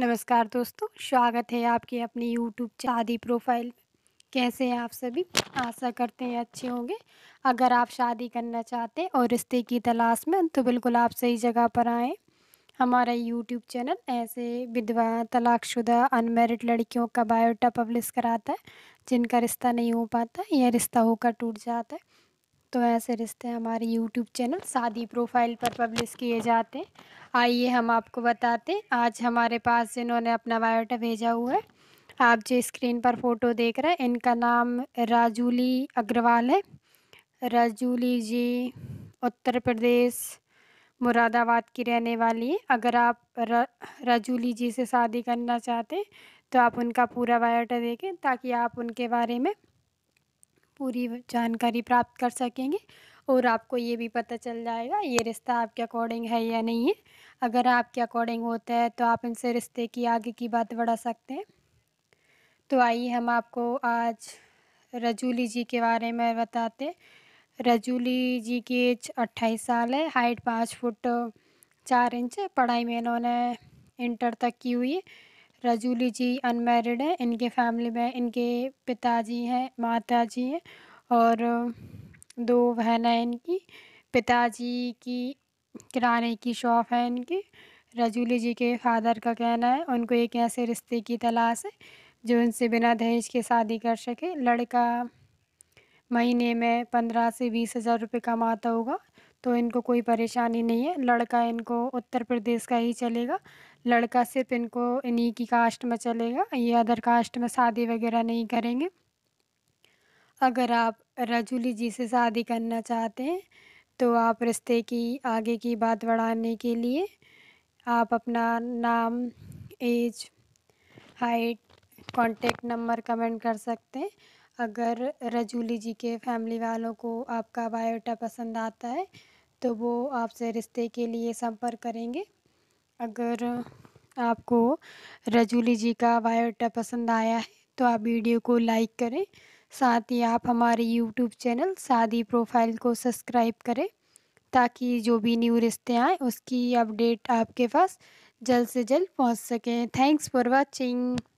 नमस्कार दोस्तों स्वागत है आपके अपने यूट्यूब शादी प्रोफाइल में कैसे हैं आप सभी आशा करते हैं अच्छे होंगे अगर आप शादी करना चाहते हैं और रिश्ते की तलाश में तो बिल्कुल आप सही जगह पर आएँ हमारा यूट्यूब चैनल ऐसे विधवा तलाकशुदा अनमेरिड लड़कियों का बायोटा पब्लिश कराता है जिनका रिश्ता नहीं हो पाता या रिश्ता होकर टूट जाता है तो ऐसे रिश्ते हमारे यूट्यूब चैनल शादी प्रोफाइल पर पब्लिश किए जाते हैं आइए हम आपको बताते हैं आज हमारे पास जिन्होंने अपना बायोटा भेजा हुआ है आप जो स्क्रीन पर फ़ोटो देख रहे हैं इनका नाम राजूली अग्रवाल है राजूली जी उत्तर प्रदेश मुरादाबाद की रहने वाली है अगर आप राजूली जी से शादी करना चाहते हैं तो आप उनका पूरा बायोटा देखें ताकि आप उनके बारे में पूरी जानकारी प्राप्त कर सकेंगे और आपको ये भी पता चल जाएगा ये रिश्ता आपके अकॉर्डिंग है या नहीं है अगर आपके अकॉर्डिंग होता है तो आप इनसे रिश्ते की आगे की बात बढ़ा सकते हैं तो आइए हम आपको आज रजूली जी के बारे में बताते रजूली जी की एज अट्ठाईस साल है हाइट पाँच फुट चार इंच पढ़ाई में इन्होंने इंटर तक की हुई है रजूली जी अनमेरिड है इनके फैमिली में इनके पिताजी हैं माता जी हैं और दो बहन हैं इनकी पिताजी की किराने की शॉप है इनकी रजूली जी के फादर का कहना है उनको एक ऐसे रिश्ते की तलाश है जो उनसे बिना दहेज के शादी कर सके लड़का महीने में पंद्रह से बीस हज़ार रुपये कमाता होगा तो इनको कोई परेशानी नहीं है लड़का इनको उत्तर प्रदेश का ही चलेगा लड़का सिर्फ इनको इन्हीं की कास्ट में चलेगा ये अदर कास्ट में शादी वगैरह नहीं करेंगे अगर आप रजुली जी से शादी करना चाहते हैं तो आप रिश्ते की आगे की बात बढ़ाने के लिए आप अपना नाम age height contact number comment कर सकते हैं अगर रजुली जी के फैमिली वालों को आपका बायोटा पसंद आता है तो वो आपसे रिश्ते के लिए संपर्क करेंगे अगर आपको रजूली जी का बायोडाटा पसंद आया है तो आप वीडियो को लाइक करें साथ ही आप हमारे यूट्यूब चैनल शादी प्रोफाइल को सब्सक्राइब करें ताकि जो भी न्यू रिश्ते आएँ उसकी अपडेट आपके पास जल्द से जल्द पहुंच सकें थैंक्स फॉर वाचिंग